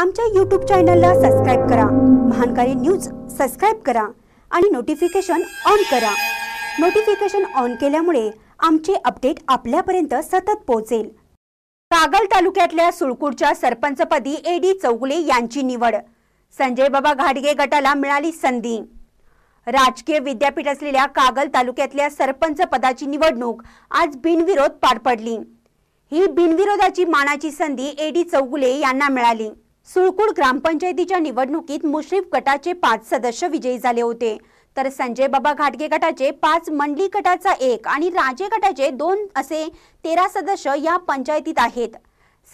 आमच्या यूट्यूब चॅनलला सबस्क्राईब करा महानकारी न्यूज सबस्क्राईब करा आणि नोटिफिकेशन ऑन करा नोटिफिकेशन ऑन केल्यामुळे आमचे अपडेट आपल्यापर्यंत सतत पोहोचेल कागल तालुक्यातल्या सुळकूडच्या सरपंचपदी ए डी चौगुले यांची निवड संजय बाबा घाटगे गटाला मिळाली संधी राजकीय विद्यापीठ असलेल्या कागल तालुक्यातल्या सरपंच पदाची निवडणूक आज बिनविरोध पार पडली ही बिनविरोधाची मानाची संधी ए डी चौगुले यांना मिळाली सुळकुड ग्रामपंचायतीच्या निवडणुकीत मुश्रीफ गटाचे पाच सदस्य विजयी झाले होते तर संजय बाबा घाटगे गटाचे पाच मंडली गटाचा एक आणि राजे गटाचे दोन असे तेरा सदस्य या पंचायतीत आहेत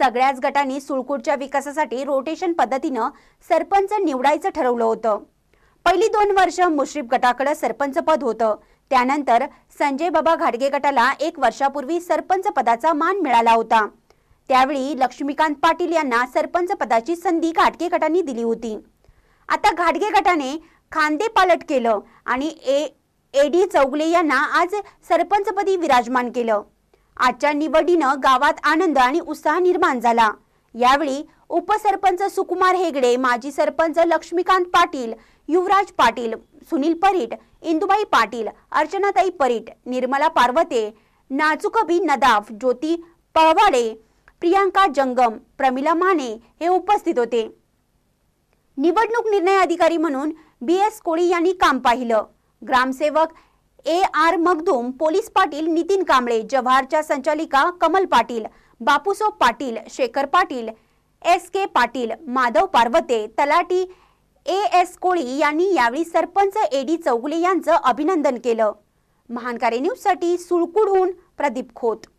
सगळ्याच गटांनी सुळकुडच्या विकासासाठी रोटेशन पद्धतीनं सरपंच निवडायचं ठरवलं होतं पहिली दोन वर्ष मुश्रीफ गटाकडे सरपंच पद होतं त्यानंतर संजय बाबा घाटगे गटाला एक वर्षापूर्वी सरपंच पदाचा मान मिळाला होता त्यावेळी लक्ष्मीकांत पाटील यांना सरपंच पदाची संधी घाटगे गटाने दिली होती आता घाटगे गटाने खांदे पालट केलं आणि ए एडी चौगले यांना आज सरपंचपदी विराजमान केलं आजच्या निवडीनं गावात आनंद आणि उत्साह निर्माण झाला यावेळी उपसरपंच सुकुमार हेगडे माजी सरपंच लक्ष्मीकांत पाटील युवराज पाटील सुनील परीट इंदुबाई पाटील अर्चनाताई परीट निर्मला पार्वते नाचुकबी नदाफ ज्योती पवाडे प्रियांका जंगम प्रमिला माने हे उपस्थित होते निवडणूक निर्णय अधिकारी म्हणून बी एस कोळी यांनी काम पाहिलं ग्रामसेवक A R Magdum police Patil Nitin Kamble जव्हारच्या संचालिका कमल पाटील बापूसो पाटील शेखर पाटील एस के पाटील माधव पार्वते तलाटी ए एस कोळी यांनी यावेळी सरपंच ए डी चौगुले यांचं अभिनंदन केलं महानकारी न्यूजसाठी सुळकुडहून प्रदीप खोत